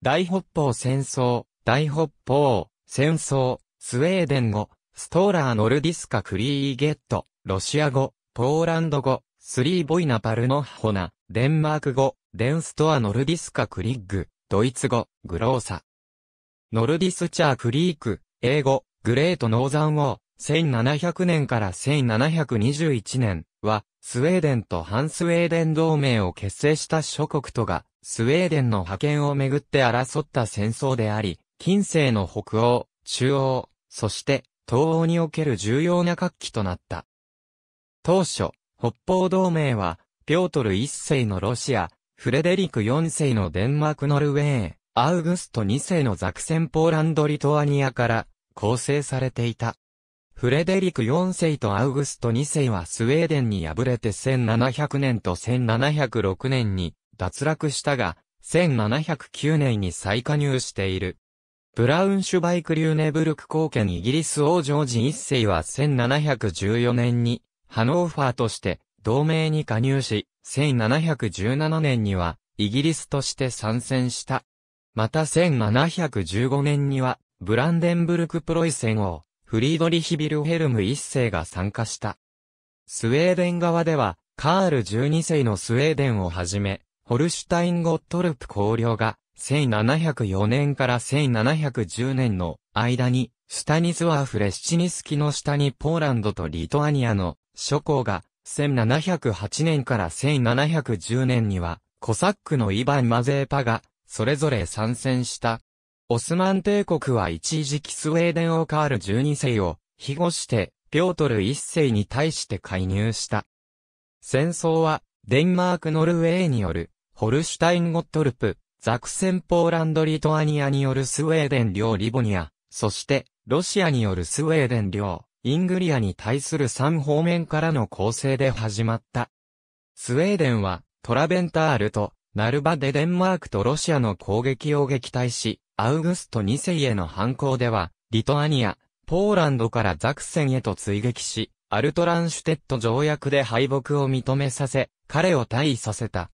大北方戦争、大北方、戦争、スウェーデン語、ストーラーノルディスカクリーゲット、ロシア語、ポーランド語、スリーボイナパルノホナ、デンマーク語、デンストアノルディスカクリッグ、ドイツ語、グローサ。ノルディスチャークリーク、英語、グレートノーザンウォー、1700年から1721年は、スウェーデンと反スウェーデン同盟を結成した諸国とが、スウェーデンの覇権をめぐって争った戦争であり、近世の北欧、中央、そして東欧における重要な活気となった。当初、北方同盟は、ピョートル一世のロシア、フレデリク四世のデンマークノルウェー、アウグスト二世のザクセンポーランドリトアニアから構成されていた。フレデリク4世とアウグスト2世はスウェーデンに敗れて1700年と1706年に脱落したが、1709年に再加入している。ブラウンシュバイク・リューネブルク貢献イギリス王ジョージ一世は1714年にハノーファーとして同盟に加入し、1717年にはイギリスとして参戦した。また1715年にはブランデンブルク・プロイセン王フリードリヒ・ビルヘルム一世が参加した。スウェーデン側ではカール12世のスウェーデンをはじめホルシュタイン・ゴットルプ公領が、1704年から1710年の間に、スタニスワーフ・レシチニスキの下にポーランドとリトアニアの諸侯が、1708年から1710年には、コサックのイヴァン・マゼーパが、それぞれ参戦した。オスマン帝国は一時期スウェーデンをカール12世を、庇護して、ピョートル1世に対して介入した。戦争は、デンマーク・ノルウェーによる、ホルシュタイン・ゴットルプ、ザクセン・ポーランド・リトアニアによるスウェーデン領リボニア、そして、ロシアによるスウェーデン領、イングリアに対する3方面からの構成で始まった。スウェーデンは、トラベンタールと、ナルバでデンマークとロシアの攻撃を撃退し、アウグスト2世への反抗では、リトアニア、ポーランドからザクセンへと追撃し、アルトランシュテット条約で敗北を認めさせ、彼を退位させた。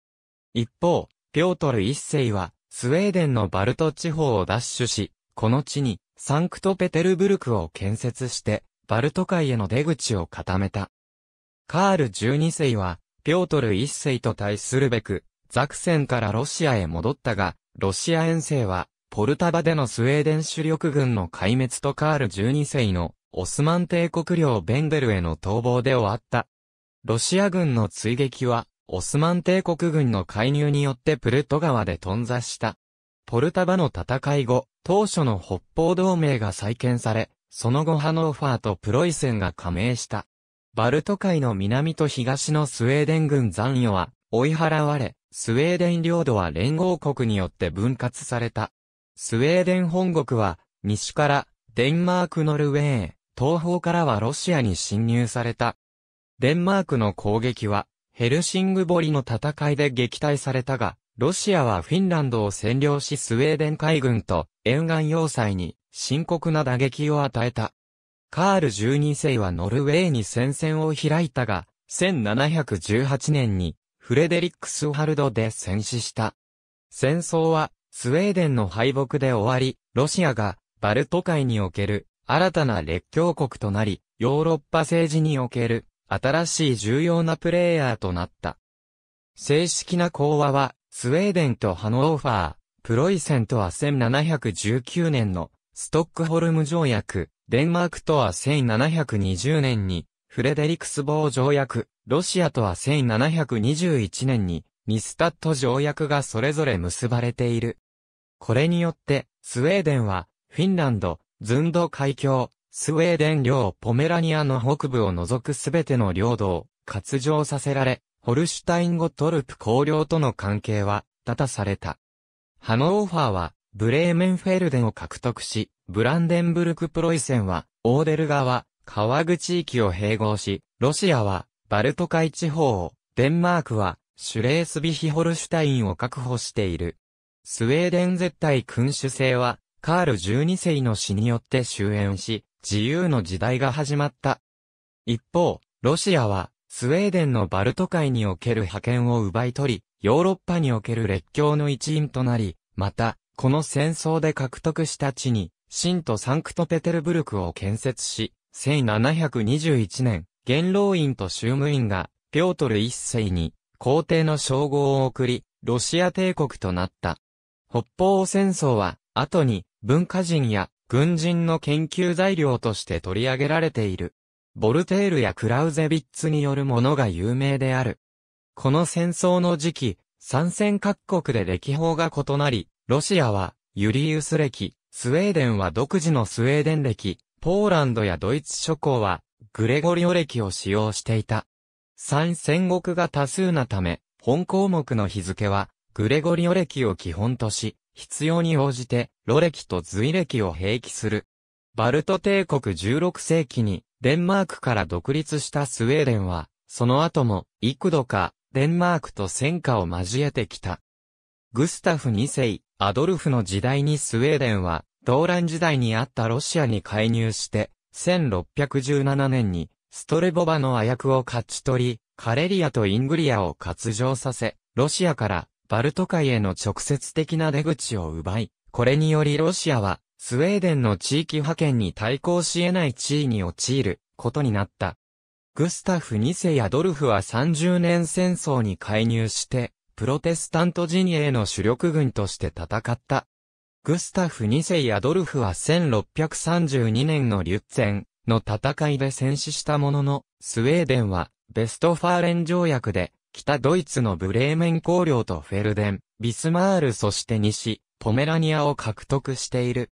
一方、ピョートル一世は、スウェーデンのバルト地方を奪取し、この地に、サンクトペテルブルクを建設して、バルト海への出口を固めた。カール十二世は、ピョートル一世と対するべく、ザクセンからロシアへ戻ったが、ロシア遠征は、ポルタバでのスウェーデン主力軍の壊滅とカール十二世のオスマン帝国領ベンデルへの逃亡で終わった。ロシア軍の追撃はオスマン帝国軍の介入によってプルト川で頓挫した。ポルタバの戦い後、当初の北方同盟が再建され、その後ハノーファーとプロイセンが加盟した。バルト海の南と東のスウェーデン軍残余は追い払われ、スウェーデン領土は連合国によって分割された。スウェーデン本国は、西からデンマークノルウェー、東方からはロシアに侵入された。デンマークの攻撃は、ヘルシングボリの戦いで撃退されたが、ロシアはフィンランドを占領しスウェーデン海軍と沿岸要塞に深刻な打撃を与えた。カール12世はノルウェーに戦線を開いたが、1718年にフレデリックスハルドで戦死した。戦争はスウェーデンの敗北で終わり、ロシアがバルト海における新たな列強国となり、ヨーロッパ政治における新しい重要なプレイヤーとなった。正式な講話は、スウェーデンとハノーファー、プロイセンとは1719年のストックホルム条約、デンマークとは1720年にフレデリクスボー条約、ロシアとは1721年にニスタット条約がそれぞれ結ばれている。これによって、スウェーデンは、フィンランド、ズンド海峡、スウェーデン領ポメラニアの北部を除くすべての領土を割譲させられ、ホルシュタイン語トルプ公領との関係は立たされた。ハノーファーはブレーメンフェルデンを獲得し、ブランデンブルクプロイセンはオーデル川、川口域を併合し、ロシアはバルト海地方を、デンマークはシュレースビヒホルシュタインを確保している。スウェーデン絶対君主制はカール12世の死によって終焉し、自由の時代が始まった。一方、ロシアは、スウェーデンのバルト海における覇権を奪い取り、ヨーロッパにおける列強の一員となり、また、この戦争で獲得した地に、新都サンクトペテルブルクを建設し、1721年、元老院と衆務院が、ピョートル一世に、皇帝の称号を送り、ロシア帝国となった。北方戦争は、後に、文化人や軍人の研究材料として取り上げられている。ボルテールやクラウゼビッツによるものが有名である。この戦争の時期、参戦各国で歴法が異なり、ロシアはユリウス歴、スウェーデンは独自のスウェーデン歴、ポーランドやドイツ諸侯はグレゴリオ歴を使用していた。参戦国が多数なため、本項目の日付はグレゴリオ歴を基本とし、必要に応じて、ロ歴と随歴を併記する。バルト帝国16世紀に、デンマークから独立したスウェーデンは、その後も、幾度か、デンマークと戦火を交えてきた。グスタフ2世、アドルフの時代にスウェーデンは、動乱時代にあったロシアに介入して、1617年に、ストレボバの和訳を勝ち取り、カレリアとイングリアを割譲させ、ロシアからバルト海への直接的な出口を奪い、これによりロシアは、スウェーデンの地域派遣に対抗し得ない地位に陥ることになった。グスタフ2世やドルフは30年戦争に介入して、プロテスタント陣営の主力軍として戦った。グスタフ2世やドルフは1632年のリュッツェンの戦いで戦死したものの、スウェーデンはベストファーレン条約で北ドイツのブレーメン公領とフェルデン、ビスマールそして西、ポメラニアを獲得している。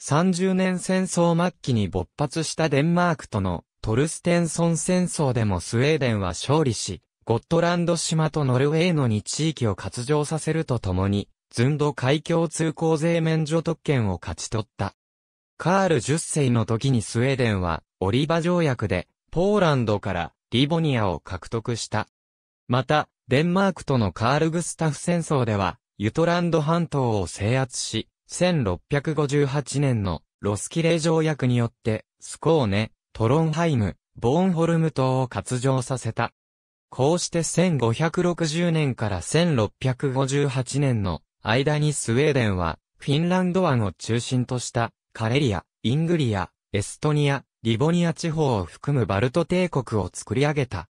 30年戦争末期に勃発したデンマークとのトルステンソン戦争でもスウェーデンは勝利し、ゴットランド島とノルウェーの2地域を割譲させるとともに、ズンド海峡通行税免除特権を勝ち取った。カール10世の時にスウェーデンは、オリバ条約で、ポーランドからリボニアを獲得した。また、デンマークとのカールグスタフ戦争では、ユトランド半島を制圧し、1658年のロスキレー条約によって、スコーネ、トロンハイム、ボーンホルム島を割上させた。こうして1560年から1658年の間にスウェーデンは、フィンランド湾を中心としたカレリア、イングリア、エストニア、リボニア地方を含むバルト帝国を作り上げた。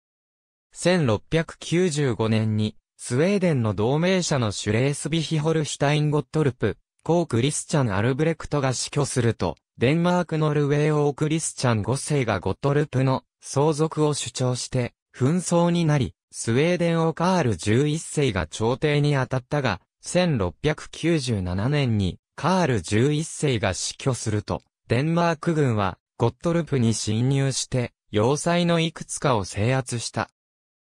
1695年に、スウェーデンの同盟者のシュレースビヒホルシュタインゴットルプ、コークリスチャン・アルブレクトが死去すると、デンマークノルウェー王クリスチャン5世がゴットルプの相続を主張して、紛争になり、スウェーデン王カール11世が朝廷に当たったが、1697年にカール11世が死去すると、デンマーク軍はゴットルプに侵入して、要塞のいくつかを制圧した。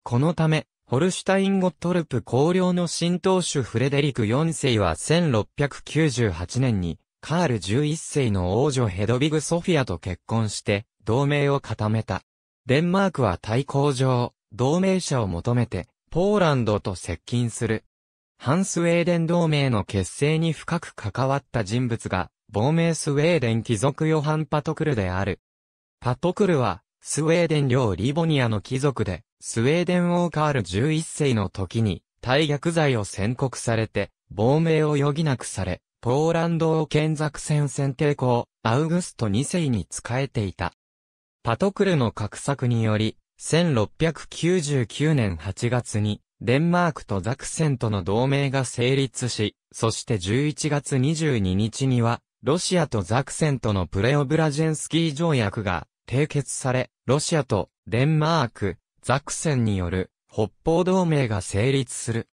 このため、ホルシュタインゴットルプ公領の新党主フレデリク4世は1698年に、カール11世の王女ヘドビグ・ソフィアと結婚して、同盟を固めた。デンマークは対抗上、同盟者を求めて、ポーランドと接近する。反スウェーデン同盟の結成に深く関わった人物が、亡命スウェーデン貴族ヨハン・パトクルである。パトクルは、スウェーデン領リボニアの貴族で、スウェーデン王カール11世の時に、大逆罪を宣告されて、亡命を余儀なくされ、ポーランド王剣作戦選定校、アウグスト2世に仕えていた。パトクルの画策により、1699年8月に、デンマークとザクセンとの同盟が成立し、そして11月22日には、ロシアとザクセンとのプレオブラジェンスキー条約が締結され、ロシアとデンマーク、ザクセンによる北方同盟が成立する。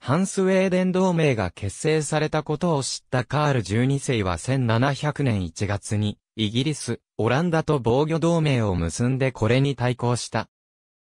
反スウェーデン同盟が結成されたことを知ったカール12世は1700年1月に、イギリス、オランダと防御同盟を結んでこれに対抗した。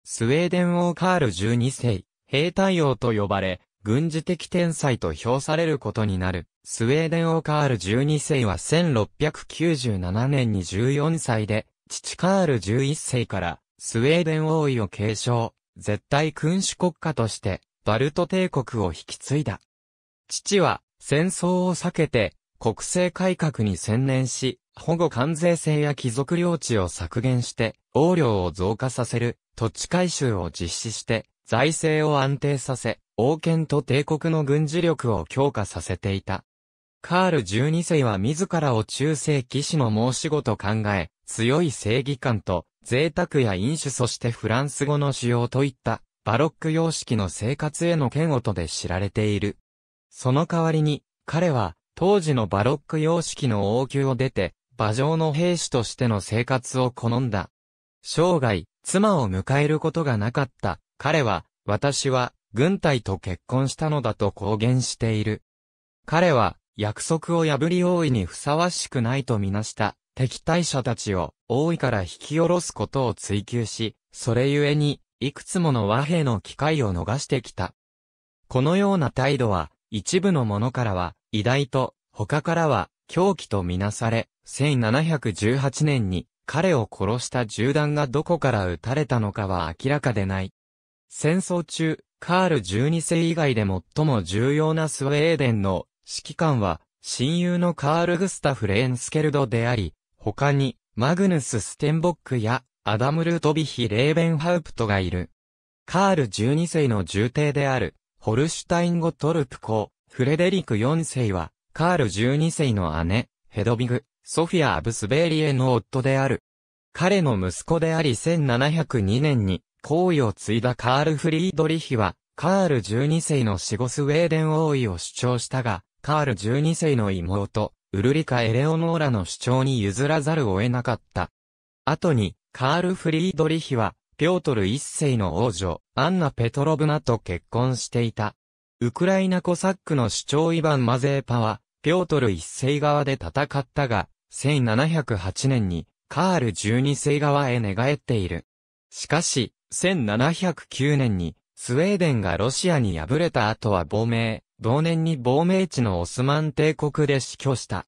スウェーデン王カール12世、兵隊王と呼ばれ、軍事的天才と評されることになる。スウェーデン王カール12世は1697年に14歳で、父カール11世からスウェーデン王位を継承、絶対君主国家として、バルト帝国を引き継いだ。父は、戦争を避けて、国政改革に専念し、保護関税制や貴族領地を削減して、王領を増加させる、土地改修を実施して、財政を安定させ、王権と帝国の軍事力を強化させていた。カール12世は自らを中世騎士の申し子と考え、強い正義感と贅沢や飲酒そしてフランス語の使用といったバロック様式の生活への嫌悪とで知られている。その代わりに彼は当時のバロック様式の王宮を出て馬上の兵士としての生活を好んだ。生涯、妻を迎えることがなかった彼は私は軍隊と結婚したのだと公言している。彼は約束を破り大いにふさわしくないとみなした敵対者たちを王いから引き下ろすことを追求し、それゆえに、いくつもの和平の機会を逃してきた。このような態度は、一部の者からは、偉大と、他からは、狂気とみなされ、1718年に、彼を殺した銃弾がどこから撃たれたのかは明らかでない。戦争中、カール12世以外で最も重要なスウェーデンの指揮官は、親友のカール・グスタフ・レーンスケルドであり、他に、マグヌス・ステンボックや、アダム・ルートビヒ・レーベンハウプトがいる。カール12世の重帝である、ホルシュタインゴトルプ公、フレデリク4世は、カール12世の姉、ヘドビグ、ソフィア・アブスベーリエの夫である。彼の息子であり1702年に、皇位を継いだカール・フリードリヒは、カール12世のシゴスウェーデン王位を主張したが、カール12世の妹、ウルリカ・エレオノーラの主張に譲らざるを得なかった。後に、カール・フリードリヒは、ピョートル一世の王女、アンナ・ペトロブナと結婚していた。ウクライナコサックの主張イヴァン・マゼーパは、ピョートル一世側で戦ったが、1708年に、カール12世側へ寝返っている。しかし、1709年に、スウェーデンがロシアに敗れた後は亡命、同年に亡命地のオスマン帝国で死去した。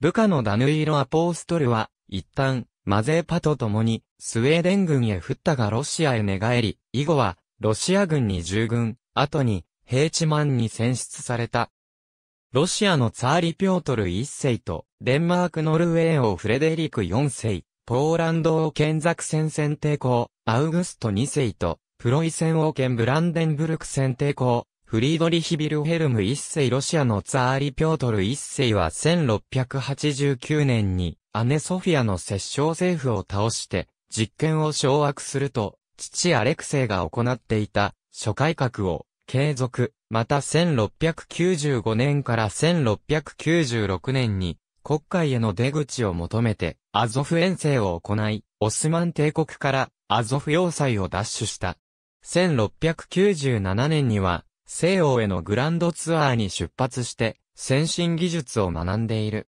部下のダヌイロ・アポーストルは、一旦、マゼーパと共に、スウェーデン軍へ降ったがロシアへ寝返り、以後は、ロシア軍に従軍、後に、ヘイチマンに選出された。ロシアのツァーリ・ピョートル1世と、デンマーク・ノルウェー王フレデリク4世、ポーランド王権ザクセン戦抵抗、アウグスト2世と、プロイセン王権ブランデンブルク戦抵抗、フリードリヒ・ビルヘルム一世ロシアのツァーリ・ピョートル一世は1689年に姉ソフィアの摂政政府を倒して実権を掌握すると父アレクセイが行っていた諸改革を継続、また1695年から1696年に国会への出口を求めてアゾフ遠征を行い、オスマン帝国からアゾフ要塞を奪取した。1697年には西欧へのグランドツアーに出発して、先進技術を学んでいる。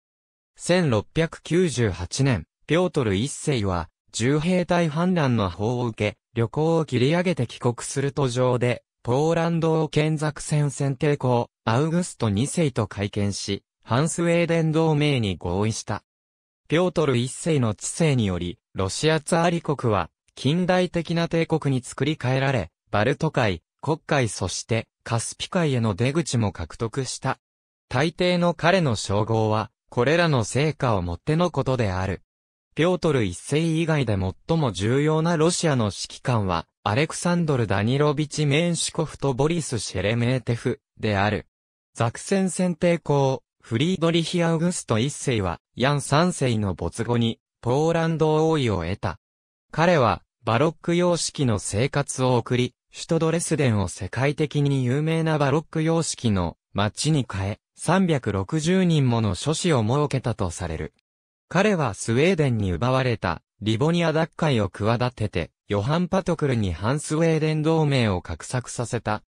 1698年、ピョートル一世は、重兵隊反乱の法を受け、旅行を切り上げて帰国する途上で、ポーランドを建作戦線抵抗、アウグスト二世と会見し、反スウェーデン同盟に合意した。ピョートル一世の知性により、ロシアツアーリ国は、近代的な帝国に作り変えられ、バルト海、黒海そして、カスピ海への出口も獲得した。大抵の彼の称号は、これらの成果をもってのことである。ピョートル一世以外で最も重要なロシアの指揮官は、アレクサンドル・ダニロビチ・メンシコフとボリス・シェレメーテフである。ザクセン選定校、フリードリヒ・アウグスト一世は、ヤン三世の没後に、ポーランド王位を得た。彼は、バロック様式の生活を送り、首都ドレスデンを世界的に有名なバロック様式の街に変え、360人もの諸子を設けたとされる。彼はスウェーデンに奪われたリボニア奪回を企てて、ヨハン・パトクルに反スウェーデン同盟を画策させた。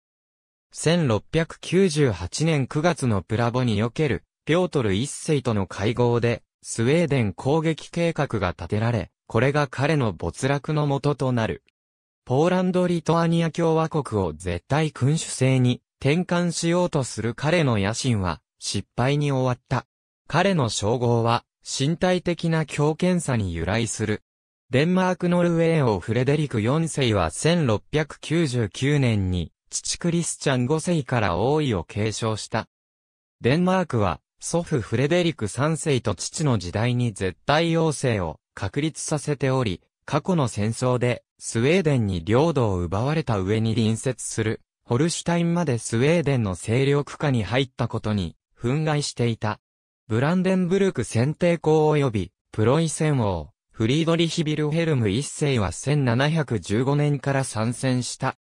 1698年9月のプラボにおける、ピョートル一世との会合で、スウェーデン攻撃計画が立てられ、これが彼の没落の元となる。ポーランド・リトアニア共和国を絶対君主制に転換しようとする彼の野心は失敗に終わった。彼の称号は身体的な強権さに由来する。デンマーク・ノルウェー王フレデリク4世は1699年に父クリスチャン5世から王位を継承した。デンマークは祖父フレデリク3世と父の時代に絶対王政を確立させており、過去の戦争でスウェーデンに領土を奪われた上に隣接する、ホルシュタインまでスウェーデンの勢力下に入ったことに、憤慨していた。ブランデンブルク選定公及び、プロイセン王、フリードリヒ・ビルヘルム一世は1715年から参戦した。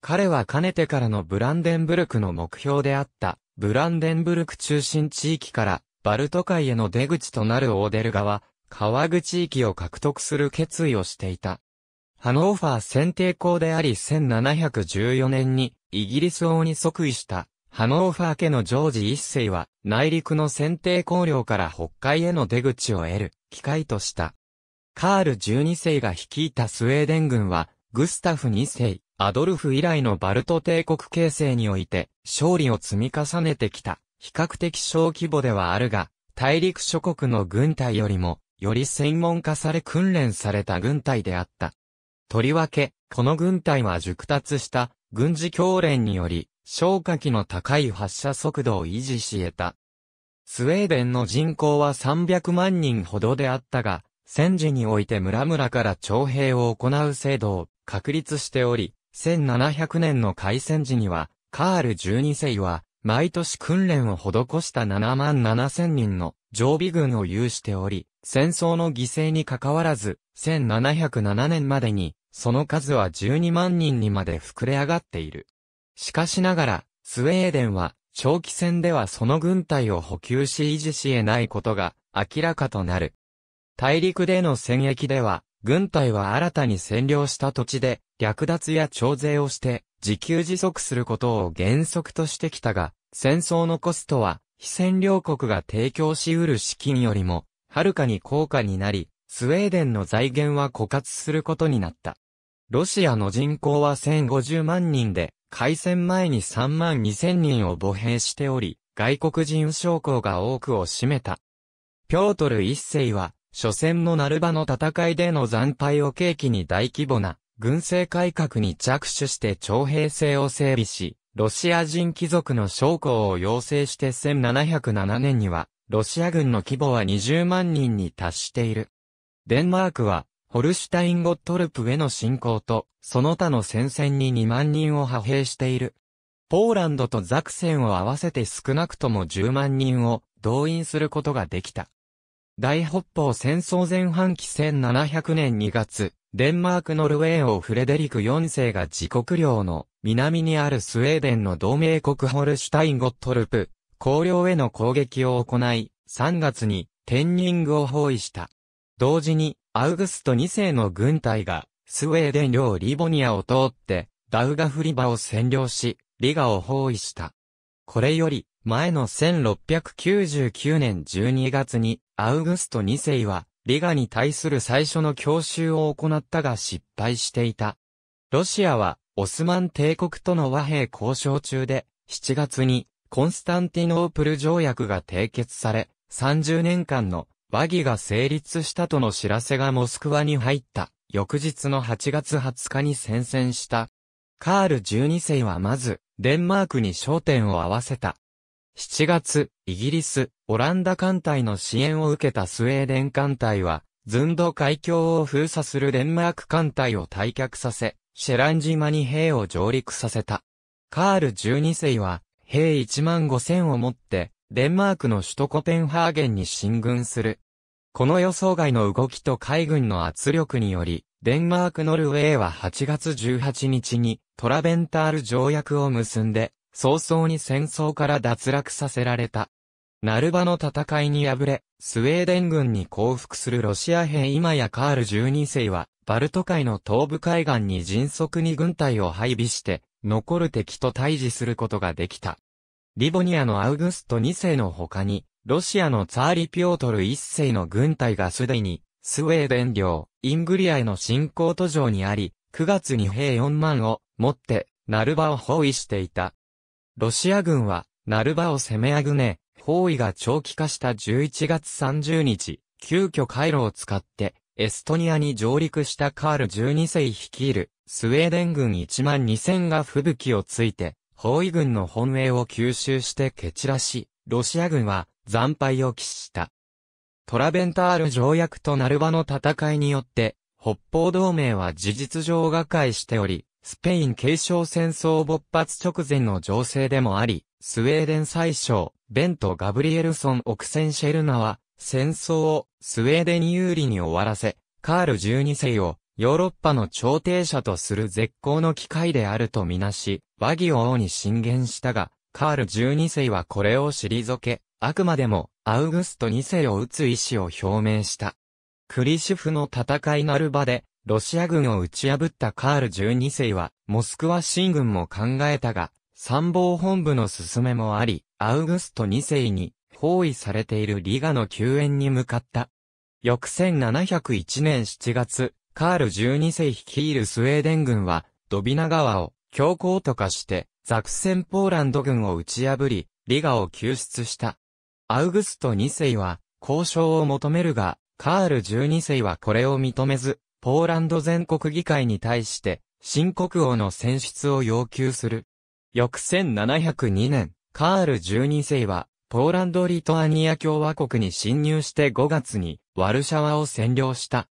彼はかねてからのブランデンブルクの目標であった、ブランデンブルク中心地域から、バルト海への出口となるオーデル川、川口域を獲得する決意をしていた。ハノーファー選定校であり1714年にイギリス王に即位したハノーファー家のジョージ一世は内陸の選定校領から北海への出口を得る機会とした。カール12世が率いたスウェーデン軍はグスタフ2世、アドルフ以来のバルト帝国形成において勝利を積み重ねてきた比較的小規模ではあるが大陸諸国の軍隊よりもより専門化され訓練された軍隊であった。とりわけ、この軍隊は熟達した軍事教練により、消火器の高い発射速度を維持し得た。スウェーデンの人口は300万人ほどであったが、戦時において村々から徴兵を行う制度を確立しており、1700年の開戦時には、カール12世は、毎年訓練を施した7万7千人の常備軍を有しており、戦争の犠牲に関わらず、1707年までにその数は12万人にまで膨れ上がっている。しかしながら、スウェーデンは、長期戦ではその軍隊を補給し維持し得ないことが明らかとなる。大陸での戦役では、軍隊は新たに占領した土地で略奪や徴税をして自給自足することを原則としてきたが、戦争のコストは非占領国が提供し得る資金よりもはるかに高価になり、スウェーデンの財源は枯渇することになった。ロシアの人口は1050万人で、開戦前に3万2000人を母兵しており、外国人将校が多くを占めた。ピョートル一世は、初戦のナルバの戦いでの惨敗を契機に大規模な軍政改革に着手して徴兵制を整備し、ロシア人貴族の将校を要請して1707年には、ロシア軍の規模は20万人に達している。デンマークは、ホルシュタインゴットルプへの侵攻と、その他の戦線に2万人を派兵している。ポーランドとザクセンを合わせて少なくとも10万人を動員することができた。大北方戦争前半期1700年2月、デンマークノルウェー王フレデリク4世が自国領の南にあるスウェーデンの同盟国ホルシュタインゴットルプ、公領への攻撃を行い、3月にテンニングを包囲した。同時に、アウグスト2世の軍隊が、スウェーデン領リボニアを通って、ダウガフリバを占領し、リガを包囲した。これより、前の1699年12月に、アウグスト2世は、リガに対する最初の強襲を行ったが失敗していた。ロシアは、オスマン帝国との和平交渉中で、7月に、コンスタンティノープル条約が締結され、30年間の和議が成立したとの知らせがモスクワに入った。翌日の8月20日に宣戦した。カール12世はまず、デンマークに焦点を合わせた。7月、イギリス、オランダ艦隊の支援を受けたスウェーデン艦隊は、ズンド海峡を封鎖するデンマーク艦隊を退却させ、シェラン島に兵を上陸させた。カール12世は、兵1万5千をもって、デンマークの首都コペンハーゲンに進軍する。この予想外の動きと海軍の圧力により、デンマーク・ノルウェーは8月18日にトラベンタール条約を結んで、早々に戦争から脱落させられた。ナルバの戦いに敗れ、スウェーデン軍に降伏するロシア兵今やカール12世は、バルト海の東部海岸に迅速に軍隊を配備して、残る敵と対峙することができた。リボニアのアウグスト2世の他に、ロシアのツァーリ・ピオートル1世の軍隊がすでに、スウェーデン領、イングリアへの侵攻途上にあり、9月に兵4万を持って、ナルバを包囲していた。ロシア軍は、ナルバを攻めあぐね、包囲が長期化した11月30日、急遽回路を使って、エストニアに上陸したカール12世率いる、スウェーデン軍1万2000が吹雪をついて、包囲軍の本営を吸収して蹴散らし、ロシア軍は惨敗を喫した。トラベンタール条約とナルバの戦いによって、北方同盟は事実上瓦解しており、スペイン継承戦争勃発直前の情勢でもあり、スウェーデン最相、ベント・ガブリエルソン・オクセンシェルナは、戦争をスウェーデン有利に終わらせ、カール12世をヨーロッパの朝廷者とする絶好の機会であるとみなし、和議を王に進言したが、カール12世はこれを退け、あくまでもアウグスト2世を撃つ意思を表明した。クリシュフの戦いなる場で、ロシア軍を打ち破ったカール12世は、モスクワ進軍も考えたが、参謀本部の勧めもあり、アウグスト2世に包囲されているリガの救援に向かった。翌1701年7月、カール12世率いるスウェーデン軍は、ドビナ川を強行と化して、ザクセンポーランド軍を打ち破り、リガを救出した。アウグスト2世は、交渉を求めるが、カール12世はこれを認めず、ポーランド全国議会に対して、新国王の選出を要求する。翌1702年、カール12世は、ポーランド・リトアニア共和国に侵入して5月に、ワルシャワを占領した。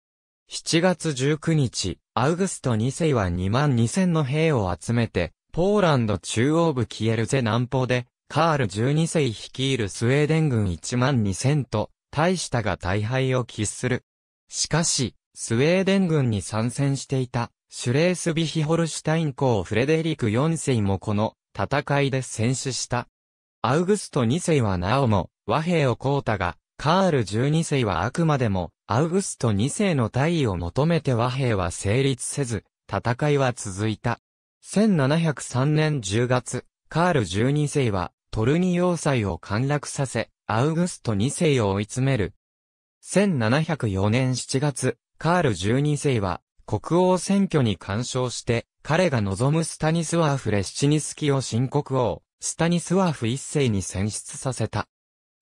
7月19日、アウグスト2世は2万2000の兵を集めて、ポーランド中央部キエルゼ南方で、カール12世率いるスウェーデン軍1万2000と、大したが大敗を喫する。しかし、スウェーデン軍に参戦していた、シュレースビヒホルシュタイン公フレデリク4世もこの戦いで戦死した。アウグスト2世はなおも和平をこうたが、カール12世はあくまでも、アウグスト2世の退位を求めて和平は成立せず、戦いは続いた。1703年10月、カール12世は、トルニ要塞を陥落させ、アウグスト2世を追い詰める。1704年7月、カール12世は、国王選挙に干渉して、彼が望むスタニスワーフ・レシチニスキを新国王、スタニスワーフ1世に選出させた。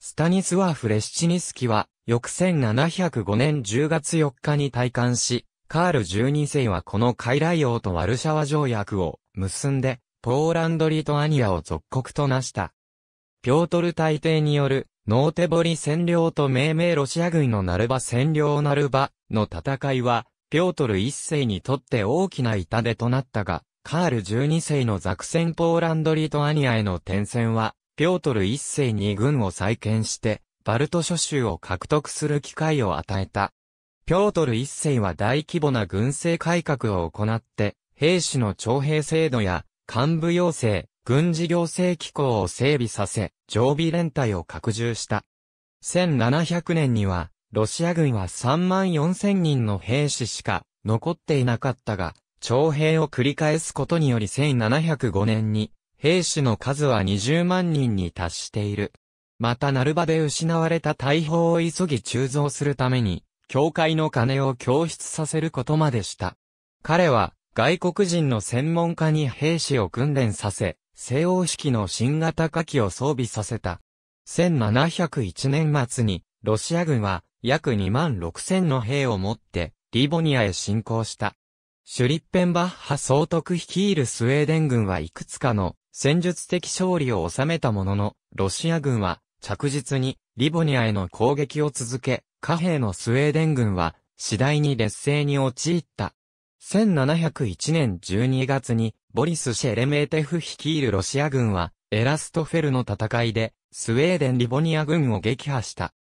スタニスワーフ・レシチニスキは、翌1705年10月4日に退官し、カール12世はこの傀儡王とワルシャワ条約を結んで、ポーランド・リトアニアを属国となした。ピョートル大帝による、ノーテボリ占領と命名ロシア軍のナルバ占領ナルバの戦いは、ピョートル一世にとって大きな痛手となったが、カール12世のザクセンポーランド・リトアニアへの転戦は、ピョートル一世に軍を再建して、バルト諸州を獲得する機会を与えた。ピョートル一世は大規模な軍政改革を行って、兵士の徴兵制度や、幹部要請、軍事行政機構を整備させ、常備連隊を拡充した。1700年には、ロシア軍は3万4000人の兵士しか残っていなかったが、徴兵を繰り返すことにより1705年に兵士の数は20万人に達している。またナルバで失われた大砲を急ぎ鋳造するために、教会の金を供出させることまでした。彼は、外国人の専門家に兵士を訓練させ、西欧式の新型火器を装備させた。1701年末に、ロシア軍は約2万6千の兵を持って、リボニアへ侵攻した。シュリッペンバッハ総督率いるスウェーデン軍はいくつかの戦術的勝利を収めたものの、ロシア軍は着実にリボニアへの攻撃を続け、貨幣のスウェーデン軍は次第に劣勢に陥った。1701年12月にボリス・シェレメーテフ率いるロシア軍はエラストフェルの戦いでスウェーデン・リボニア軍を撃破した。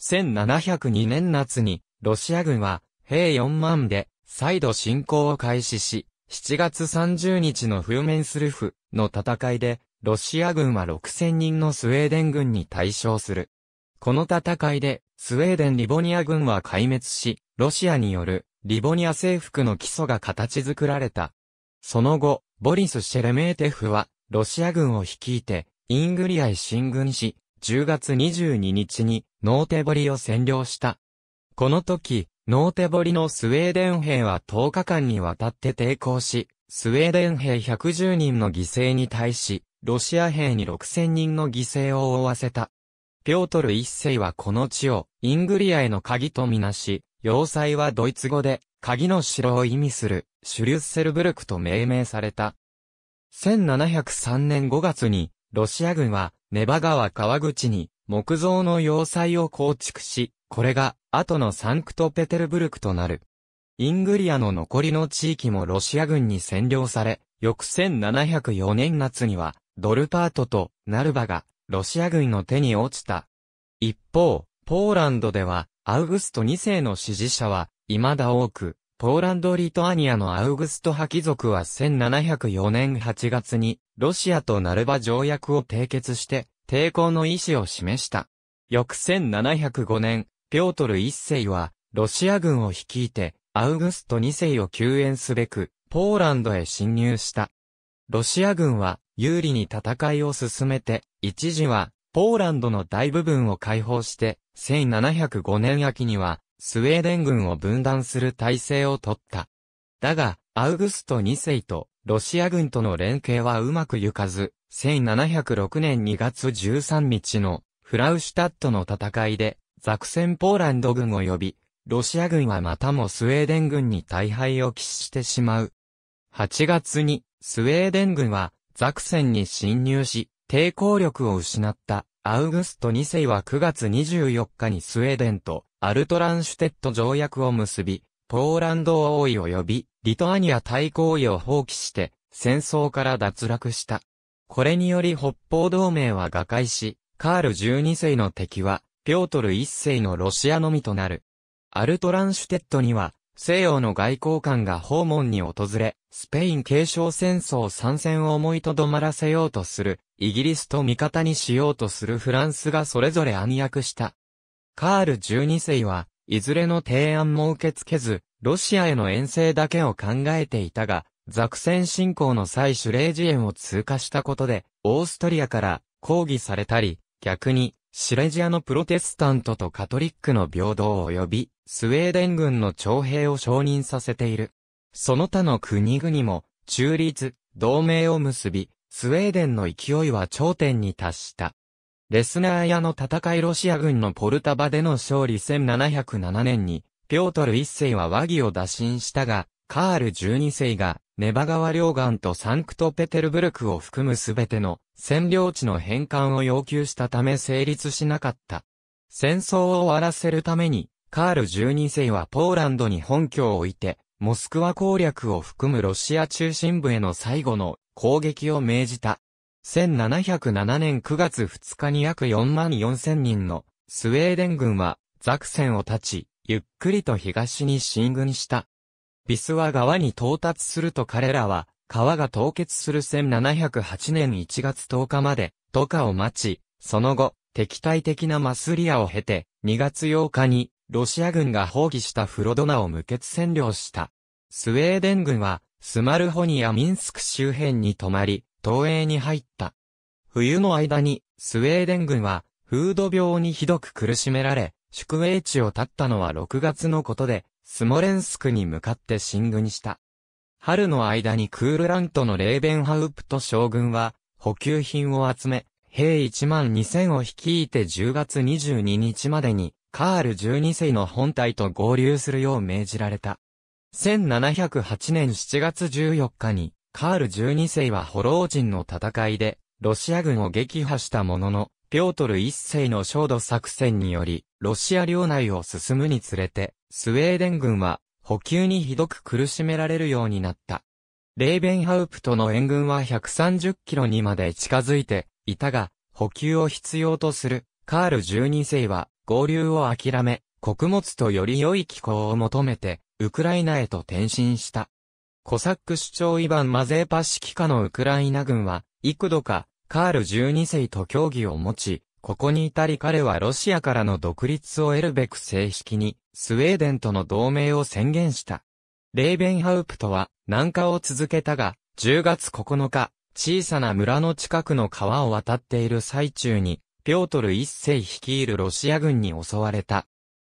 1702年夏にロシア軍は兵4万で再度侵攻を開始し、7月30日のフーメンスルフの戦いで、ロシア軍は6000人のスウェーデン軍に対象する。この戦いで、スウェーデン・リボニア軍は壊滅し、ロシアによる、リボニア征服の基礎が形作られた。その後、ボリス・シェレメーテフは、ロシア軍を率いて、イングリアへ進軍し、10月22日に、ノーテボリを占領した。この時、ノーテボリのスウェーデン兵は10日間にわたって抵抗し、スウェーデン兵110人の犠牲に対し、ロシア兵に6000人の犠牲を負わせた。ピョートル一世はこの地を、イングリアへの鍵とみなし、要塞はドイツ語で、鍵の城を意味する、シュリュッセルブルクと命名された。1703年5月に、ロシア軍は、ネバ川川口に、木造の要塞を構築し、これが、後のサンクトペテルブルクとなる。イングリアの残りの地域もロシア軍に占領され、翌1704年夏には、ドルパートとナルバが、ロシア軍の手に落ちた。一方、ポーランドでは、アウグスト2世の支持者は、未だ多く、ポーランド・リトアニアのアウグスト派貴族は1704年8月に、ロシアとナルバ条約を締結して、抵抗の意思を示した。翌1705年、ピョートル一世は、ロシア軍を率いて、アウグスト二世を救援すべく、ポーランドへ侵入した。ロシア軍は、有利に戦いを進めて、一時は、ポーランドの大部分を解放して、1705年秋には、スウェーデン軍を分断する体制を取った。だが、アウグスト2世とロシア軍との連携はうまくゆかず、1706年2月13日のフラウシュタットの戦いでザクセンポーランド軍及び、ロシア軍はまたもスウェーデン軍に大敗を喫してしまう。8月に、スウェーデン軍は、ザクセンに侵入し、抵抗力を失ったアウグスト2世は9月24日にスウェーデンとアルトランシュテット条約を結び、ポーランド王位及びリトアニア対抗位を放棄して戦争から脱落した。これにより北方同盟は瓦解し、カール12世の敵はピョートル一世のロシアのみとなる。アルトランシュテットには、西洋の外交官が訪問に訪れ、スペイン継承戦争参戦を思いとどまらせようとする、イギリスと味方にしようとするフランスがそれぞれ暗躍した。カール十二世は、いずれの提案も受け付けず、ロシアへの遠征だけを考えていたが、ザクセン侵攻の際シュレージエンを通過したことで、オーストリアから抗議されたり、逆に、シレジアのプロテスタントとカトリックの平等及び、スウェーデン軍の徴兵を承認させている。その他の国々も、中立、同盟を結び、スウェーデンの勢いは頂点に達した。レスナー屋の戦いロシア軍のポルタバでの勝利1707年に、ピョートル一世は和議を打診したが、カール12世が、ネバ川両岸とサンクトペテルブルクを含むすべての占領地の返還を要求したため成立しなかった。戦争を終わらせるために、カール12世はポーランドに本拠を置いて、モスクワ攻略を含むロシア中心部への最後の攻撃を命じた。1707年9月2日に約4万4千人のスウェーデン軍はザクセンを立ち、ゆっくりと東に進軍した。ビスワ川に到達すると彼らは川が凍結する1708年1月10日まで、渡河を待ち、その後、敵対的なマスリアを経て、2月8日に、ロシア軍が放棄したフロドナを無血占領した。スウェーデン軍は、スマルホニやミンスク周辺に泊まり、東映に入った。冬の間に、スウェーデン軍は、風土病にひどく苦しめられ、宿営地を立ったのは6月のことで、スモレンスクに向かって進軍した。春の間にクールラントのレーベンハウプト将軍は、補給品を集め、兵1万2000を率いて10月22日までに、カール12世の本体と合流するよう命じられた。1708年7月14日に、カール12世はホロー人の戦いで、ロシア軍を撃破したものの、ピョートル一世の焦土作戦により、ロシア領内を進むにつれて、スウェーデン軍は、補給にひどく苦しめられるようになった。レーベンハウプトの援軍は130キロにまで近づいていたが、補給を必要とするカール12世は合流を諦め、穀物とより良い気候を求めて、ウクライナへと転身した。コサック首長イヴァン・マゼーパ指揮下のウクライナ軍は、幾度か、カール12世と協議を持ち、ここに至り彼はロシアからの独立を得るべく正式に、スウェーデンとの同盟を宣言した。レーベンハウプトは南下を続けたが、10月9日、小さな村の近くの川を渡っている最中に、ピョートル一世率いるロシア軍に襲われた。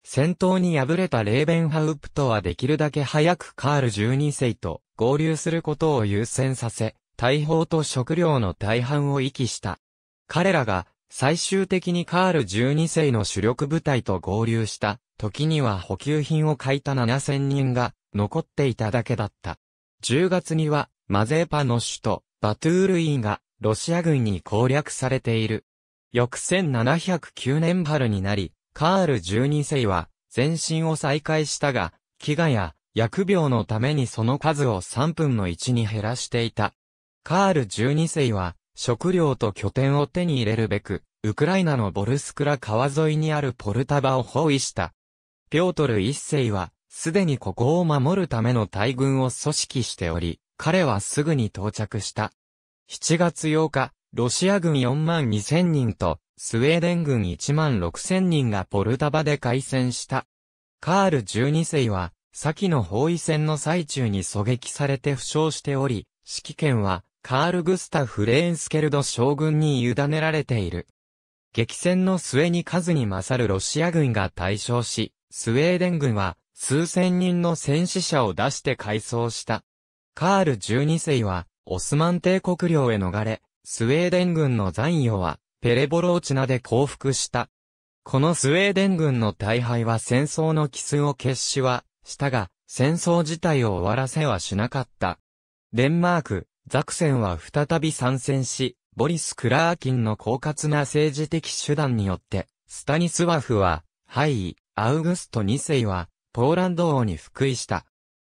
戦闘に敗れたレーベンハウプトはできるだけ早くカール12世と合流することを優先させ、大砲と食料の大半を遺棄した。彼らが最終的にカール12世の主力部隊と合流した時には補給品を買いた7000人が残っていただけだった。10月にはマゼーパの首都バトゥールインがロシア軍に攻略されている。翌1709年春になり、カール12世は前進を再開したが、飢餓や薬病のためにその数を3分の1に減らしていた。カール12世は食料と拠点を手に入れるべく、ウクライナのボルスクラ川沿いにあるポルタバを包囲した。ピョートル一世は、すでにここを守るための大軍を組織しており、彼はすぐに到着した。7月8日、ロシア軍4万2000人と、スウェーデン軍1万6000人がポルタバで開戦した。カール12世は、先の包囲戦の最中に狙撃されて負傷しており、指揮権はカール・グスタフ・レーンスケルド将軍に委ねられている。激戦の末に数に勝るロシア軍が大勝し、スウェーデン軍は数千人の戦死者を出して改装した。カール12世はオスマン帝国領へ逃れ、スウェーデン軍の残余はペレボローチナで降伏した。このスウェーデン軍の大敗は戦争の奇数を決死は、したが、戦争自体を終わらせはしなかった。デンマーク、ザクセンは再び参戦し、ボリス・クラーキンの狡猾な政治的手段によって、スタニスワフは、ハイ、アウグスト2世は、ポーランド王に復位した。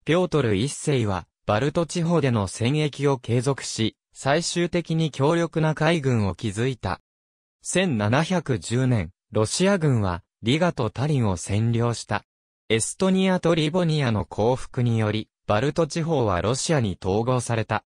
ピョートル1世は、バルト地方での戦役を継続し、最終的に強力な海軍を築いた。1710年、ロシア軍は、リガとタリンを占領した。エストニアとリボニアの降伏により、バルト地方はロシアに統合された。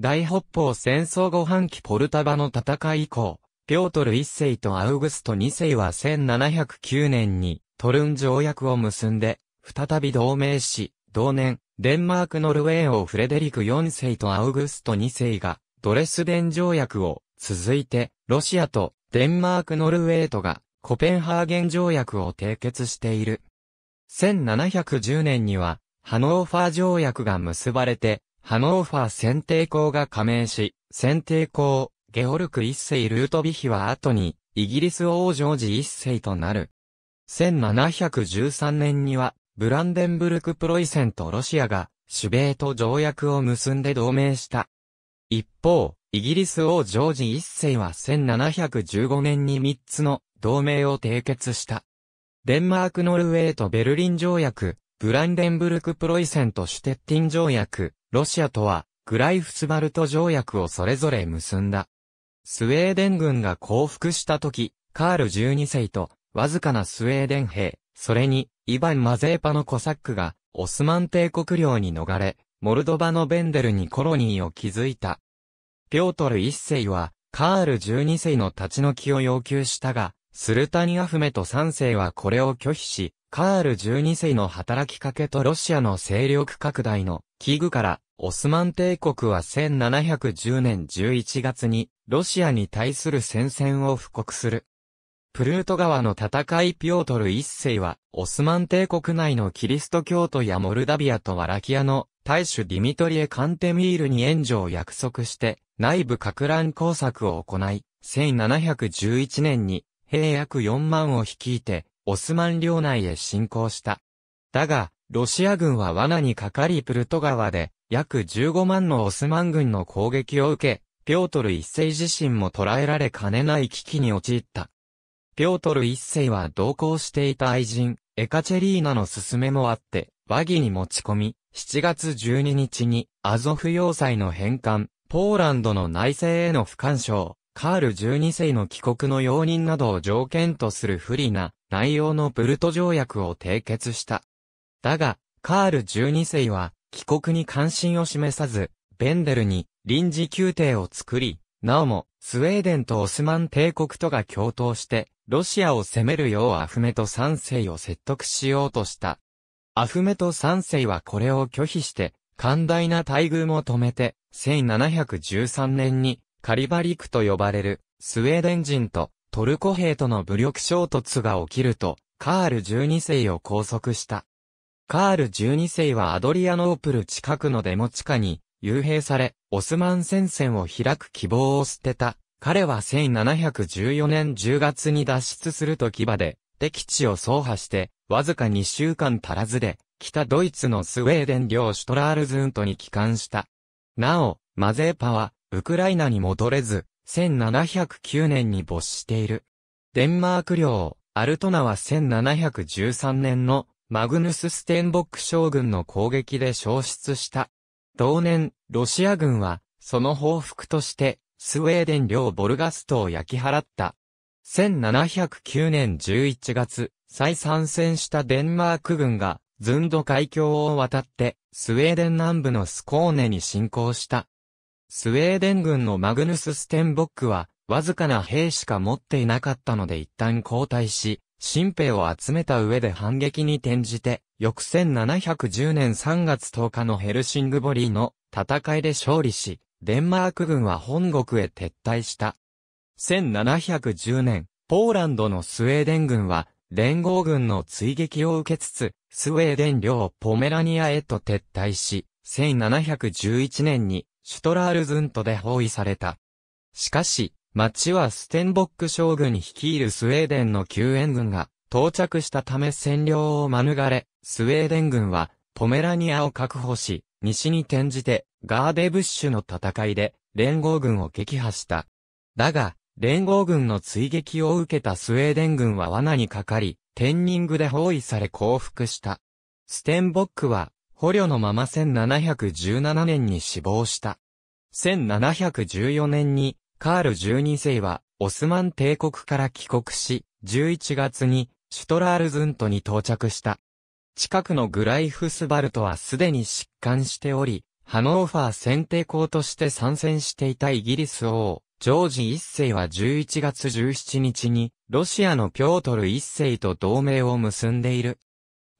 大北方戦争後半期ポルタバの戦い以降、ピョートル一世とアウグスト二世は1709年にトルン条約を結んで、再び同盟し、同年、デンマーク・ノルウェー王フレデリク4世とアウグスト2世が、ドレスデン条約を、続いて、ロシアとデンマーク・ノルウェーとが、コペンハーゲン条約を締結している。1710年には、ハノーファー条約が結ばれて、ハノーファー選定校が加盟し、選定校、ゲオルク一世ルートビヒは後に、イギリス王ジョージ一世となる。1713年には、ブランデンブルク・プロイセンとロシアが、主米と条約を結んで同盟した。一方、イギリス王ジョージ一世は1715年に3つの同盟を締結した。デンマーク・ノルウェーとベルリン条約、ブランデンブルク・プロイセンとシュテッティン条約、ロシアとは、グライフスバルト条約をそれぞれ結んだ。スウェーデン軍が降伏した時、カール12世と、わずかなスウェーデン兵、それに、イヴァン・マゼーパのコサックが、オスマン帝国領に逃れ、モルドバのベンデルにコロニーを築いた。ピョートル一世は、カール12世の立ち退きを要求したが、スルタニアフメト3世はこれを拒否し、カール12世の働きかけとロシアの勢力拡大の器具から、オスマン帝国は1710年11月に、ロシアに対する戦線を布告する。プルート川の戦いピオトル一世は、オスマン帝国内のキリスト教徒やモルダビアとワラキアの大主ディミトリエ・カンテミールに援助を約束して、内部拡乱工作を行い、1711年に兵約4万を率いて、オスマン領内へ侵攻した。だが、ロシア軍は罠にかかりプルト川で、約15万のオスマン軍の攻撃を受け、ピョートル一世自身も捕らえられかねない危機に陥った。ピョートル一世は同行していた愛人、エカチェリーナの勧めもあって、和議に持ち込み、7月12日に、アゾフ要塞の返還、ポーランドの内政への不干渉、カール12世の帰国の容認などを条件とする不利な内容のプルト条約を締結した。だが、カール12世は、帰国に関心を示さず、ベンデルに臨時宮廷を作り、なおも、スウェーデンとオスマン帝国とが共闘して、ロシアを攻めるようアフメト三世を説得しようとした。アフメト三世はこれを拒否して、寛大な待遇も止めて、1713年に、カリバリクと呼ばれる、スウェーデン人とトルコ兵との武力衝突が起きると、カール12世を拘束した。カール12世はアドリアノープル近くのデモ地下に幽閉され、オスマン戦線を開く希望を捨てた。彼は1714年10月に脱出すると牙で、敵地を走破して、わずか2週間足らずで、北ドイツのスウェーデン領シュトラールズントに帰還した。なお、マゼーパは、ウクライナに戻れず、1709年に没している。デンマーク領、アルトナは1713年のマグヌス・ステンボック将軍の攻撃で消失した。同年、ロシア軍は、その報復として、スウェーデン領ボルガストを焼き払った。1709年11月、再参戦したデンマーク軍が、ズンド海峡を渡って、スウェーデン南部のスコーネに侵攻した。スウェーデン軍のマグヌス・ステンボックは、わずかな兵しか持っていなかったので一旦後退し、新兵を集めた上で反撃に転じて、翌1710年3月10日のヘルシングボリーの戦いで勝利し、デンマーク軍は本国へ撤退した。1710年、ポーランドのスウェーデン軍は、連合軍の追撃を受けつつ、スウェーデン領ポメラニアへと撤退し、1711年にシュトラールズントで包囲された。しかし、町はステンボック将軍率いるスウェーデンの救援軍が到着したため占領を免れ、スウェーデン軍はポメラニアを確保し、西に転じてガーデブッシュの戦いで連合軍を撃破した。だが、連合軍の追撃を受けたスウェーデン軍は罠にかかり、テンニングで包囲され降伏した。ステンボックは、捕虜のまま1717年に死亡した。1714年にカール12世は、オスマン帝国から帰国し、11月に、シュトラールズントに到着した。近くのグライフスバルトはすでに疾患しており、ハノーファー選定校として参戦していたイギリス王、ジョージ一世は11月17日に、ロシアのピョートル一世と同盟を結んでいる。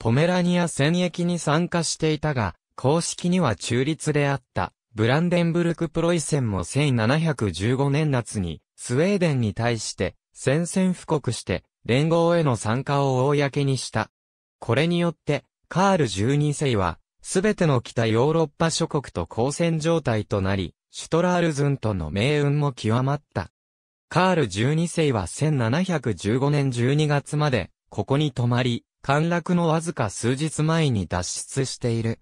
ポメラニア戦役に参加していたが、公式には中立であった。ブランデンブルク・プロイセンも1715年夏に、スウェーデンに対して、宣戦布告して、連合への参加を公にした。これによって、カール12世は、すべての北ヨーロッパ諸国と交戦状態となり、シュトラールズンとの命運も極まった。カール12世は1715年12月まで、ここに泊まり、陥落のわずか数日前に脱出している。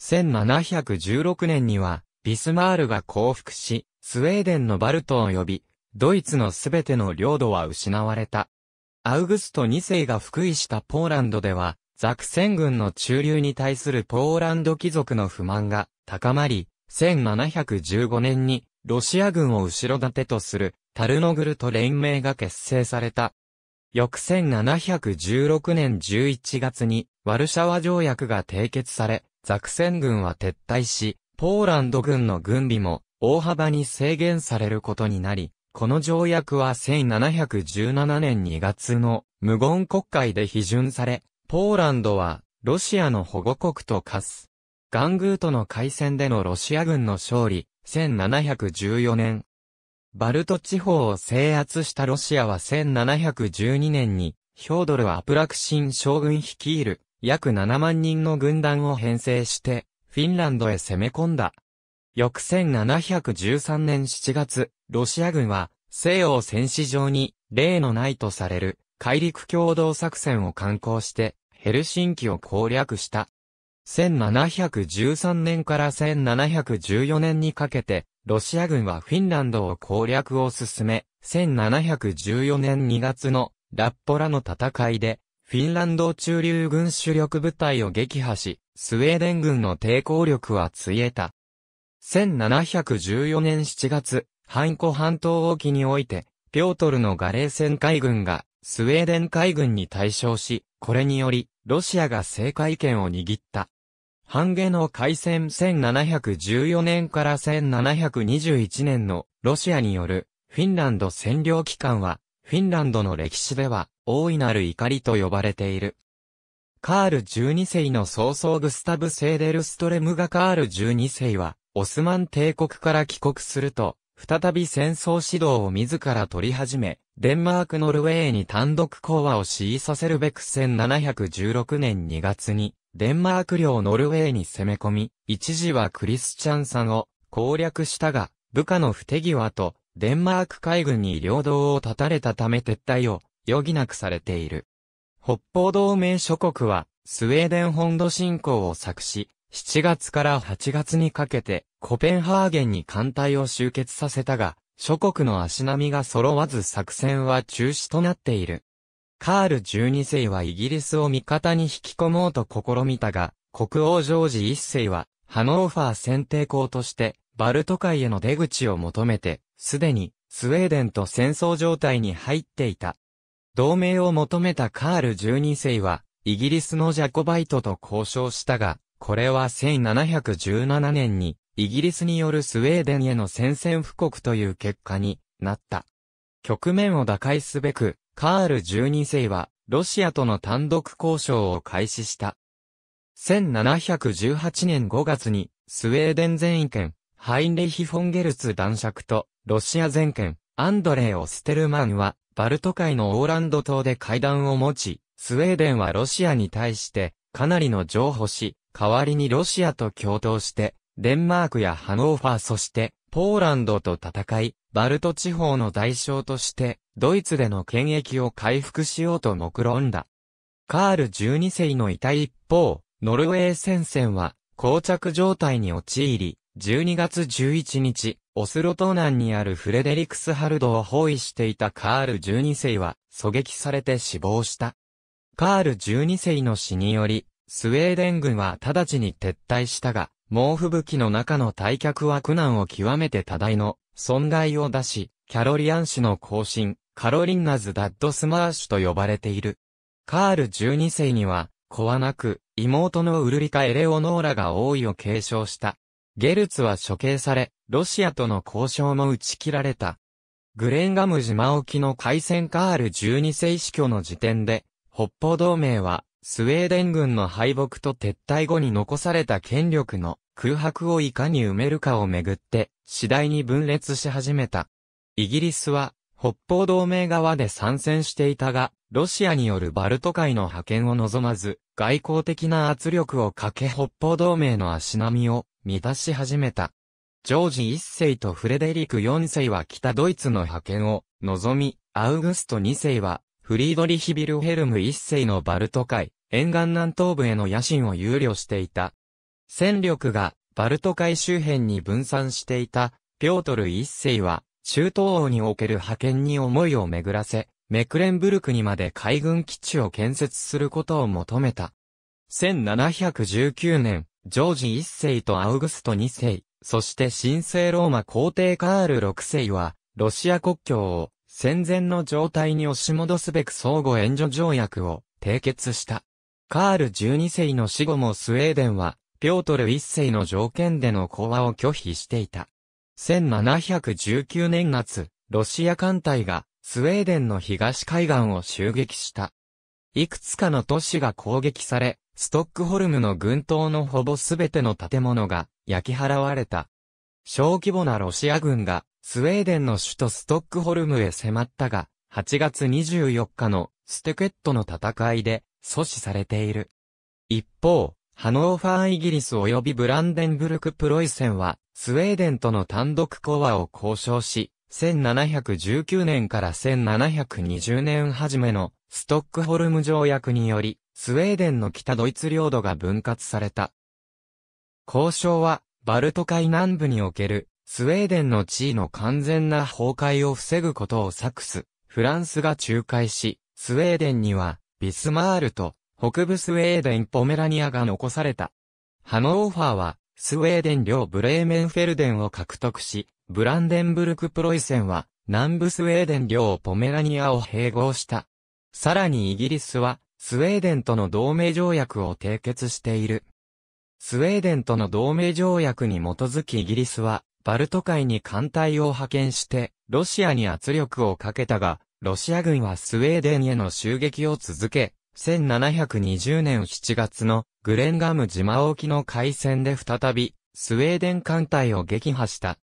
1716年には、ビスマールが降伏し、スウェーデンのバルト及び、ドイツのすべての領土は失われた。アウグスト2世が復位したポーランドでは、ザクセン軍の駐留に対するポーランド貴族の不満が高まり、1715年にロシア軍を後ろ盾とするタルノグルと連盟が結成された。翌1716年11月にワルシャワ条約が締結され、ザクセン軍は撤退し、ポーランド軍の軍備も大幅に制限されることになり、この条約は1717年2月の無言国会で批准され、ポーランドはロシアの保護国と化す。ガングーとの海戦でのロシア軍の勝利、1714年。バルト地方を制圧したロシアは1712年に、ヒョードル・アプラクシン将軍率いる約7万人の軍団を編成して、フィンランドへ攻め込んだ。翌1713年7月、ロシア軍は、西欧戦士上に、例のないとされる、海陸共同作戦を観光して、ヘルシンキを攻略した。1713年から1714年にかけて、ロシア軍はフィンランドを攻略を進め、1714年2月のラッポラの戦いで、フィンランド中流軍主力部隊を撃破し、スウェーデン軍の抵抗力はついえた。1714年7月、ハンコ半島沖において、ピョートルのガレー戦海軍が、スウェーデン海軍に対象し、これにより、ロシアが政海権を握った。ハンゲの海戦1714年から1721年のロシアによるフィンランド占領期間はフィンランドの歴史では、大いなる怒りと呼ばれている。カール12世の曹操グスタブ・セーデルストレムがカール12世は、オスマン帝国から帰国すると、再び戦争指導を自ら取り始め、デンマーク・ノルウェーに単独講和を強いさせるべく1716年2月に、デンマーク領ノルウェーに攻め込み、一時はクリスチャンさんを攻略したが、部下の不手際と、デンマーク海軍に領土を断たれたため撤退を余儀なくされている。北方同盟諸国は、スウェーデン本土侵攻を作し、7月から8月にかけて、コペンハーゲンに艦隊を集結させたが、諸国の足並みが揃わず作戦は中止となっている。カール12世はイギリスを味方に引き込もうと試みたが、国王ジョージ1世は、ハノーファー選定校として、バルト海への出口を求めて、すでにスウェーデンと戦争状態に入っていた。同盟を求めたカール12世は、イギリスのジャコバイトと交渉したが、これは1717年に、イギリスによるスウェーデンへの宣戦布告という結果になった。局面を打開すべく、カール12世は、ロシアとの単独交渉を開始した。1718年5月に、スウェーデン全意見、ハインレヒ・フォンゲルツ男爵と、ロシア全権、アンドレー・オステルマンは、バルト海のオーランド島で会談を持ち、スウェーデンはロシアに対して、かなりの譲歩し、代わりにロシアと共闘して、デンマークやハノーファーそして、ポーランドと戦い、バルト地方の代償として、ドイツでの権益を回復しようと目論んだ。カール12世のいた一方、ノルウェー戦線は、膠着状態に陥り、12月11日、オスロ島南にあるフレデリクスハルドを包囲していたカール12世は狙撃されて死亡した。カール12世の死により、スウェーデン軍は直ちに撤退したが、猛吹雪の中の退却は苦難を極めて多大の損害を出し、キャロリアン氏の後進、カロリンナズ・ダッドスマーシュと呼ばれている。カール12世には、子はなく、妹のウルリカ・エレオノーラが王位を継承した。ゲルツは処刑され、ロシアとの交渉も打ち切られた。グレンガム島沖の海戦カール12世死去の時点で、北方同盟は、スウェーデン軍の敗北と撤退後に残された権力の空白をいかに埋めるかをめぐって、次第に分裂し始めた。イギリスは、北方同盟側で参戦していたが、ロシアによるバルト海の派遣を望まず、外交的な圧力をかけ北方同盟の足並みを満たし始めた。ジョージ1世とフレデリク4世は北ドイツの派遣を望み、アウグスト2世はフリードリヒ・ビルヘルム1世のバルト海、沿岸南東部への野心を憂慮していた。戦力がバルト海周辺に分散していたピョートル1世は中東欧における派遣に思いを巡らせ、メクレンブルクにまで海軍基地を建設することを求めた。1719年、ジョージ一世とアウグスト二世、そして神聖ローマ皇帝カール六世は、ロシア国境を戦前の状態に押し戻すべく相互援助条約を締結した。カール12世の死後もスウェーデンは、ピョートル1世の条件での講和を拒否していた。1719年夏、ロシア艦隊がスウェーデンの東海岸を襲撃した。いくつかの都市が攻撃され、ストックホルムの軍島のほぼすべての建物が焼き払われた。小規模なロシア軍がスウェーデンの首都ストックホルムへ迫ったが、8月24日のステケットの戦いで阻止されている。一方、ハノーファーイギリス及びブランデンブルクプロイセンは、スウェーデンとの単独講和を交渉し、1719年から1720年初めのストックホルム条約により、スウェーデンの北ドイツ領土が分割された。交渉は、バルト海南部における、スウェーデンの地位の完全な崩壊を防ぐことを策す、フランスが仲介し、スウェーデンには、ビスマールと、北部スウェーデンポメラニアが残された。ハノーファーは、スウェーデン領ブレーメンフェルデンを獲得し、ブランデンブルクプロイセンは、南部スウェーデン領ポメラニアを併合した。さらにイギリスは、スウェーデンとの同盟条約を締結している。スウェーデンとの同盟条約に基づきイギリスは、バルト海に艦隊を派遣して、ロシアに圧力をかけたが、ロシア軍はスウェーデンへの襲撃を続け、1720年7月のグレンガム島沖の海戦で再び、スウェーデン艦隊を撃破した。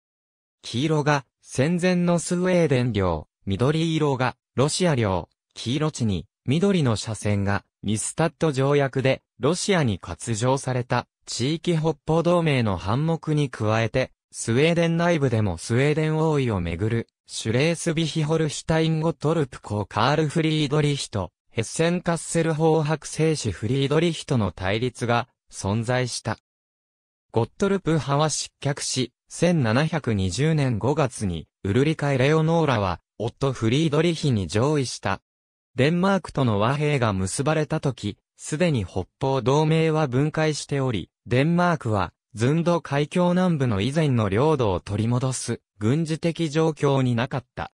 黄色が戦前のスウェーデン領、緑色がロシア領、黄色地に緑の斜線がニスタット条約でロシアに割譲された地域北方同盟の反目に加えてスウェーデン内部でもスウェーデン王位をめぐるシュレースビヒホルシュタインゴトルプ公カール・フリードリヒとヘッセンカッセル法白聖子フリードリヒとの対立が存在した。ゴットルプ派は失脚し、1720年5月に、ウルリカ・エレオノーラは、夫フリードリヒに上位した。デンマークとの和平が結ばれた時、すでに北方同盟は分解しており、デンマークは、ズンド海峡南部の以前の領土を取り戻す、軍事的状況になかった。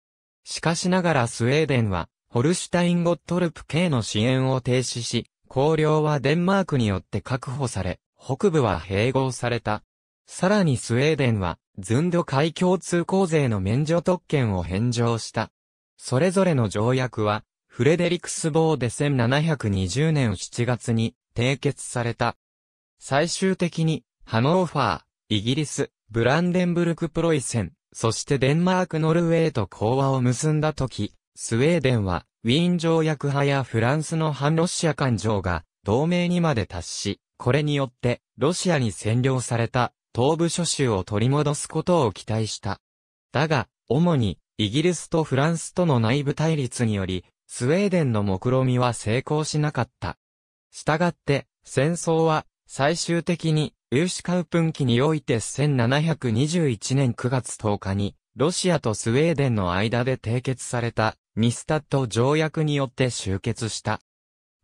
しかしながらスウェーデンは、ホルシュタインゴットルプ系の支援を停止し、公領はデンマークによって確保され、北部は併合された。さらにスウェーデンは、ズンド海峡通行税の免除特権を返上した。それぞれの条約は、フレデリクスボーで1720年7月に締結された。最終的に、ハノーファー、イギリス、ブランデンブルク・プロイセン、そしてデンマーク・ノルウェーと講和を結んだ時、スウェーデンは、ウィーン条約派やフランスの反ロシア感情が、同盟にまで達し、これによって、ロシアに占領された東部諸州を取り戻すことを期待した。だが、主に、イギリスとフランスとの内部対立により、スウェーデンの目論みは成功しなかった。したがって、戦争は、最終的に、ーシカウプン期において1721年9月10日に、ロシアとスウェーデンの間で締結された、ニスタット条約によって終結した。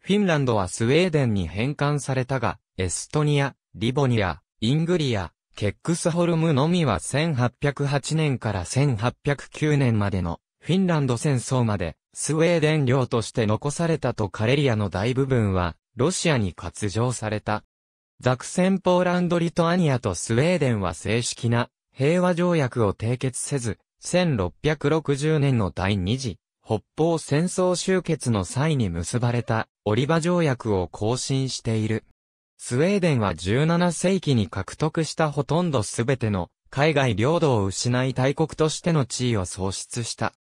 フィンランドはスウェーデンに返還されたが、エストニア、リボニア、イングリア、ケックスホルムのみは1808年から1809年までのフィンランド戦争までスウェーデン領として残されたとカレリアの大部分はロシアに割譲された。ザクセンポーランドリトアニアとスウェーデンは正式な平和条約を締結せず、1660年の第二次北方戦争終結の際に結ばれたオリバ条約を更新している。スウェーデンは17世紀に獲得したほとんどすべての海外領土を失い大国としての地位を喪失した。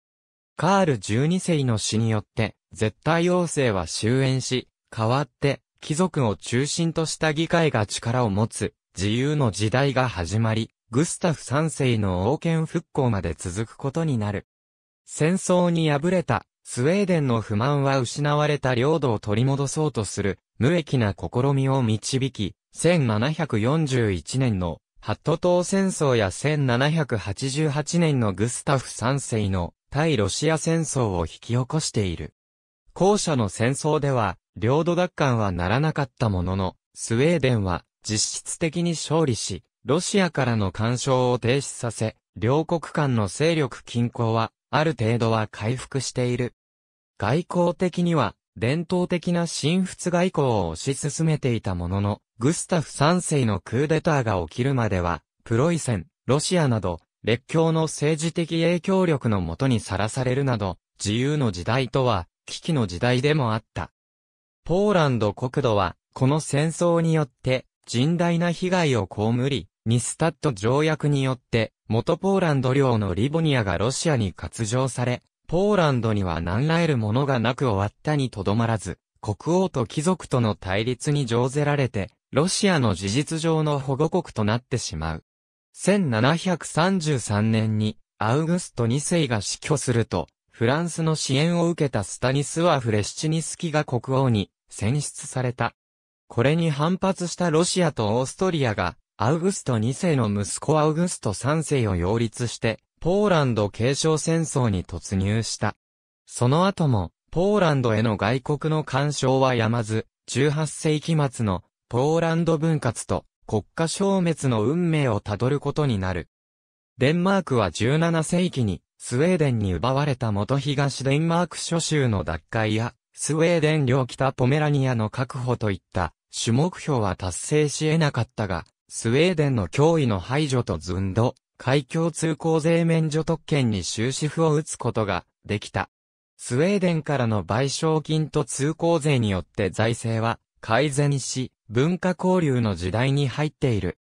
カール12世の死によって絶対王政は終焉し、代わって貴族を中心とした議会が力を持つ自由の時代が始まり、グスタフ3世の王権復興まで続くことになる。戦争に敗れたスウェーデンの不満は失われた領土を取り戻そうとする、無益な試みを導き、1741年のハット島戦争や1788年のグスタフ3世の対ロシア戦争を引き起こしている。後者の戦争では、領土奪還はならなかったものの、スウェーデンは実質的に勝利し、ロシアからの干渉を停止させ、両国間の勢力均衡はある程度は回復している。外交的には、伝統的な新仏外交を推し進めていたものの、グスタフ3世のクーデターが起きるまでは、プロイセン、ロシアなど、列強の政治的影響力のもとにさらされるなど、自由の時代とは、危機の時代でもあった。ポーランド国土は、この戦争によって、甚大な被害を被り、ニスタット条約によって、元ポーランド領のリボニアがロシアに割譲され、ポーランドには何ら得るものがなく終わったにとどまらず、国王と貴族との対立に乗ぜられて、ロシアの事実上の保護国となってしまう。1733年に、アウグスト2世が死去すると、フランスの支援を受けたスタニスワフ・レシチニスキが国王に選出された。これに反発したロシアとオーストリアがアウグスト2世の息子アウグスト3世を擁立して、ポーランド継承戦争に突入した。その後も、ポーランドへの外国の干渉はやまず、18世紀末のポーランド分割と国家消滅の運命をたどることになる。デンマークは17世紀にスウェーデンに奪われた元東デンマーク諸州の奪回やスウェーデン領北ポメラニアの確保といった主目標は達成し得なかったが、スウェーデンの脅威の排除とズンド、海峡通行税免除特権に終止符を打つことができた。スウェーデンからの賠償金と通行税によって財政は改善し、文化交流の時代に入っている。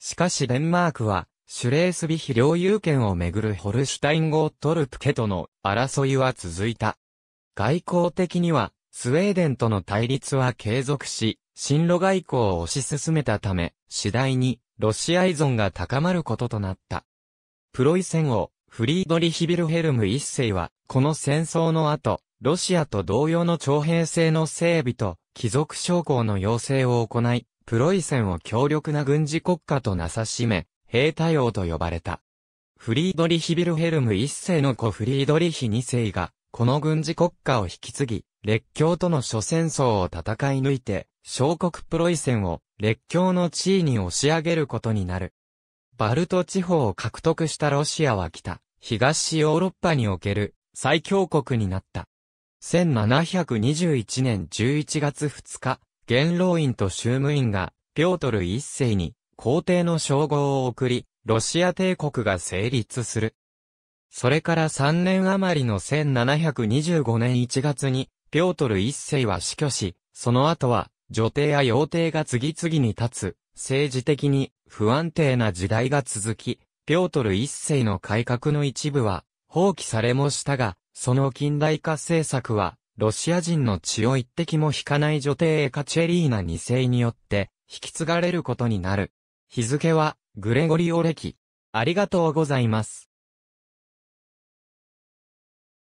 しかしデンマークは、シュレースビヒ領有権をめぐるホルシュタイン号トルプケとの争いは続いた。外交的には、スウェーデンとの対立は継続し、進路外交を推し進めたため、次第にロシア依存が高まることとなった。プロイセン王、フリードリヒ・ビルヘルム一世は、この戦争の後、ロシアと同様の徴兵制の整備と、貴族将校の要請を行い、プロイセンを強力な軍事国家となさしめ、兵隊王と呼ばれた。フリードリヒ・ビルヘルム一世の子フリードリヒ二世が、この軍事国家を引き継ぎ、列強との諸戦争を戦い抜いて、小国プロイセンを列強の地位に押し上げることになる。バルト地方を獲得したロシアは北、東ヨーロッパにおける最強国になった。1721年11月2日、元老院と衆務院が、ピョートル一世に皇帝の称号を送り、ロシア帝国が成立する。それから3年余りの1725年1月に、ピョートル一世は死去し、その後は、女帝や妖帝が次々に立つ、政治的に不安定な時代が続き、ピョートル一世の改革の一部は、放棄されもしたが、その近代化政策は、ロシア人の血を一滴も引かない女帝エカチェリーナ二世によって、引き継がれることになる。日付は、グレゴリオ歴。ありがとうございます。